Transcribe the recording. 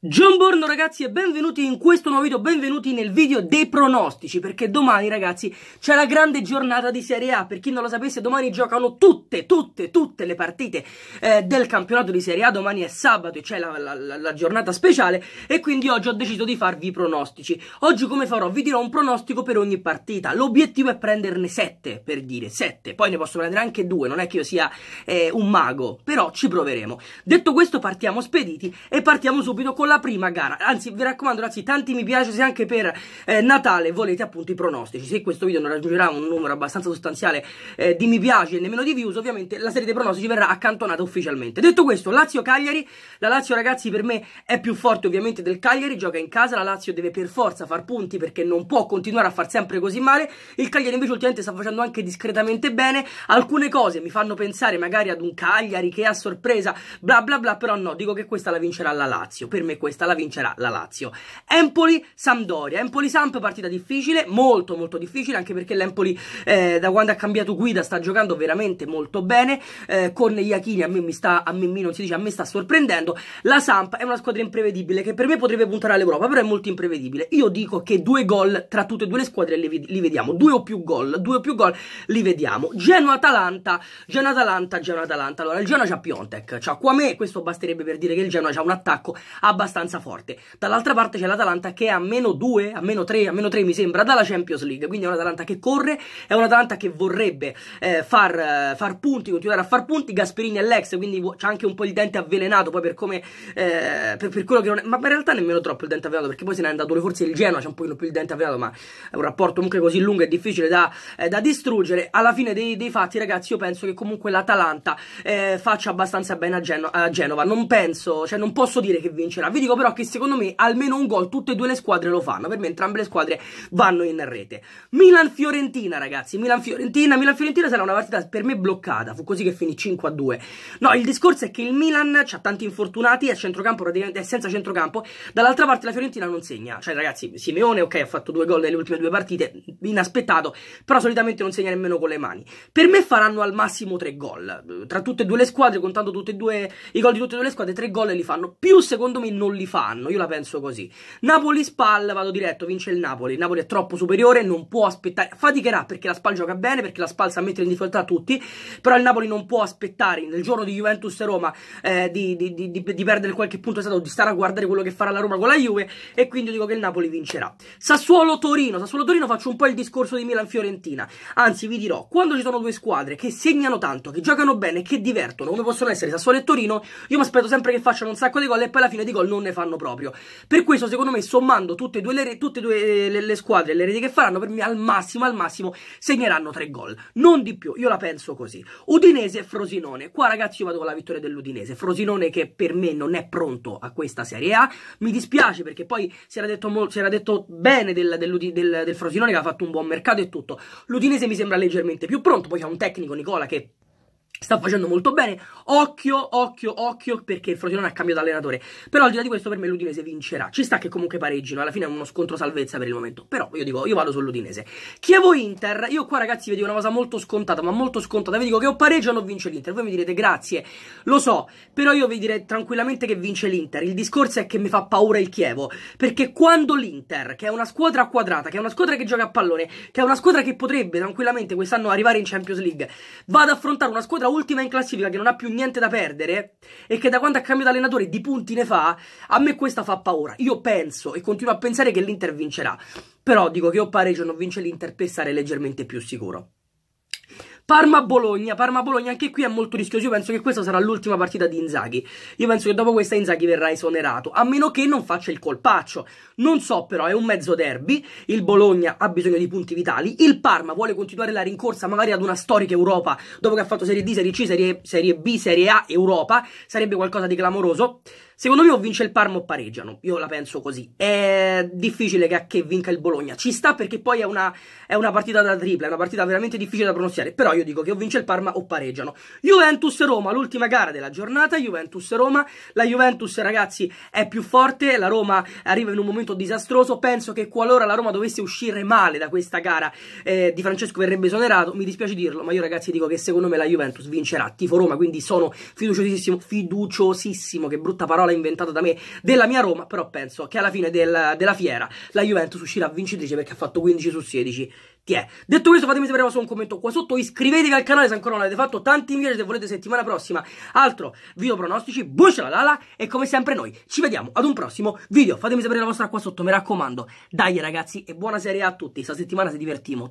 Buongiorno ragazzi e benvenuti in questo nuovo video, benvenuti nel video dei pronostici perché domani ragazzi c'è la grande giornata di Serie A, per chi non lo sapesse domani giocano tutte, tutte, tutte le partite eh, del campionato di Serie A, domani è sabato e c'è la, la, la, la, giornata speciale e quindi oggi ho deciso di farvi i pronostici. Oggi come farò? Vi dirò un pronostico per ogni partita, l'obiettivo è prenderne 7 per dire 7, poi ne posso prendere anche 2, non è che io sia eh, un mago, però ci proveremo. Detto questo partiamo spediti e partiamo subito con la prima gara. Anzi, vi raccomando, ragazzi, tanti mi piace se anche per eh, Natale volete appunto i pronostici. Se questo video non raggiungerà un numero abbastanza sostanziale eh, di mi piace e nemmeno di views, ovviamente la serie dei pronostici verrà accantonata ufficialmente. Detto questo, Lazio-Cagliari. La Lazio, ragazzi, per me è più forte ovviamente del Cagliari. Gioca in casa. La Lazio deve per forza far punti perché non può continuare a far sempre così male. Il Cagliari invece ultimamente sta facendo anche discretamente bene. Alcune cose mi fanno pensare magari ad un Cagliari che a sorpresa, bla bla bla, però no, dico che questa la vincerà la Lazio. Per me questa la vincerà la Lazio. Empoli-Sampdoria. Empoli-Samp partita difficile, molto molto difficile, anche perché l'Empoli eh, da quando ha cambiato guida sta giocando veramente molto bene, eh, con Iachini a me mi sta, a me non si dice, a me sta sorprendendo. La Samp è una squadra imprevedibile che per me potrebbe puntare all'Europa, però è molto imprevedibile. Io dico che due gol tra tutte e due le squadre li, li vediamo, due o più gol, due o più gol li vediamo. Genoa-Atalanta, Genoa-Atalanta, Genoa-Atalanta. Allora, il Genoa c'ha Piontek, c'ha Quame, questo basterebbe per dire che il Genoa c'ha un attacco abbastanza abbastanza forte. Dall'altra parte c'è l'Atalanta che è a meno 2, a meno 3, a meno 3 mi sembra, dalla Champions League. Quindi è un'Atalanta che corre, è un'Atalanta che vorrebbe eh, far, eh, far, punti, continuare a far punti. Gasperini è l'ex, quindi c'è anche un po' il dente avvelenato poi per come, eh, per, per, quello che non è, ma in realtà nemmeno troppo il dente avvelenato perché poi se ne è andato forse il Genoa, c'è un pochino più il dente avvelenato, ma è un rapporto comunque così lungo e difficile da, eh, da distruggere. Alla fine dei, dei, fatti, ragazzi, io penso che comunque l'Atalanta eh, faccia abbastanza bene a, Geno a Genova. Non penso, cioè non posso dire che vincerà vi dico però che secondo me almeno un gol tutte e due le squadre lo fanno. Per me entrambe le squadre vanno in rete. Milan-Fiorentina, ragazzi. Milan-Fiorentina. Milan-Fiorentina sarà una partita per me bloccata. Fu così che finì 5-2. No, il discorso è che il Milan ha tanti infortunati, è centrocampo praticamente, è senza centrocampo. Dall'altra parte la Fiorentina non segna. Cioè, ragazzi, Simeone, ok, ha fatto due gol nelle ultime due partite, inaspettato, però solitamente non segna nemmeno con le mani. Per me faranno al massimo tre gol. Tra tutte e due le squadre, contando tutte e due i gol di tutte e due le squadre, tre gol li fanno. Più, secondo me, non non li fanno. Io la penso così. Napoli Spal, vado diretto, vince il Napoli. Il Napoli è troppo superiore, non può aspettare. Faticherà perché la Spal gioca bene, perché la Spal sa mettere in difficoltà tutti. Però il Napoli non può aspettare nel giorno di Juventus e Roma eh, di, di, di, di, perdere qualche punto di stato, di stare a guardare quello che farà la Roma con la Juve. E quindi dico che il Napoli vincerà. Sassuolo Torino, Sassuolo Torino faccio un po' il discorso di Milan Fiorentina. Anzi, vi dirò, quando ci sono due squadre che segnano tanto, che giocano bene, che divertono, come possono essere Sassuolo e Torino, io mi aspetto sempre che facciano un sacco di gol e poi alla fine di gol non non ne fanno proprio. Per questo, secondo me, sommando tutte e due, le, tutte e due eh, le, le, squadre, le reti che faranno, per me al massimo, al massimo segneranno tre gol. Non di più, io la penso così. Udinese e Frosinone. Qua, ragazzi, io vado con la vittoria dell'Udinese. Frosinone che per me non è pronto a questa Serie A. Mi dispiace perché poi si era detto, si era detto bene del, del, del, del Frosinone che ha fatto un buon mercato e tutto. L'Udinese mi sembra leggermente più pronto. Poi c'è un tecnico, Nicola, che sta facendo molto bene. Occhio, occhio, occhio, perché il Frosinone ha cambiato allenatore. Però al di là di questo, per me l'Udinese vincerà. Ci sta che comunque pareggino, alla fine è uno scontro salvezza per il momento. Però io dico, io vado sull'Udinese. Chievo-Inter, io qua ragazzi vi dico una cosa molto scontata, ma molto scontata. Vi dico che o pareggio o non vince l'Inter. Voi mi direte grazie, lo so, però io vi direi tranquillamente che vince l'Inter. Il discorso è che mi fa paura il Chievo, perché quando l'Inter, che è una squadra quadrata, che è una squadra che gioca a pallone, che è una squadra che potrebbe tranquillamente quest'anno arrivare in Champions League, va ad affrontare una squadra l'unica ultima in classifica che non ha più niente da perdere e che da quando ha cambiato allenatore di punti ne fa, a me questa fa paura. Io penso e continuo a pensare che l'Inter vincerà, però dico che o pareggio non vince l'Inter per stare leggermente più sicuro. Parma-Bologna, Parma-Bologna, anche qui è molto rischioso. Io penso che questa sarà l'ultima partita di Inzaghi. Io penso che dopo questa Inzaghi verrà esonerato, a meno che non faccia il colpaccio. Non so, però, è un mezzo derby. Il Bologna ha bisogno di punti vitali. Il Parma vuole continuare la rincorsa, magari ad una storica Europa, dopo che ha fatto Serie D, Serie C, Serie, serie B, Serie A, Europa. Sarebbe qualcosa di clamoroso. Secondo me o vince il Parma o pareggiano, io la penso così. È difficile che, che vinca il Bologna, ci sta perché poi è una, è una, partita da tripla, è una partita veramente difficile da pronunciare, però io dico che o vince il Parma o pareggiano. Juventus-Roma, l'ultima gara della giornata, Juventus-Roma, la Juventus ragazzi è più forte, la Roma arriva in un momento disastroso, penso che qualora la Roma dovesse uscire male da questa gara eh, di Francesco verrebbe esonerato, mi dispiace dirlo, ma io ragazzi dico che secondo me la Juventus vincerà, tifo Roma, quindi sono fiduciosissimo, fiduciosissimo, che brutta parola parola inventata da me, della mia Roma, però penso che alla fine del, della fiera la Juventus uscirà vincitrice perché ha fatto 15 su 16. Tiè. Detto questo, fatemi sapere un commento qua sotto, iscrivetevi al canale se ancora non l'avete fatto, tanti invece se volete settimana prossima altro video pronostici, buccia la lala e come sempre noi ci vediamo ad un prossimo video. Fatemi sapere la vostra qua sotto, mi raccomando. Dai ragazzi e buona serie a tutti, sta settimana si divertimo.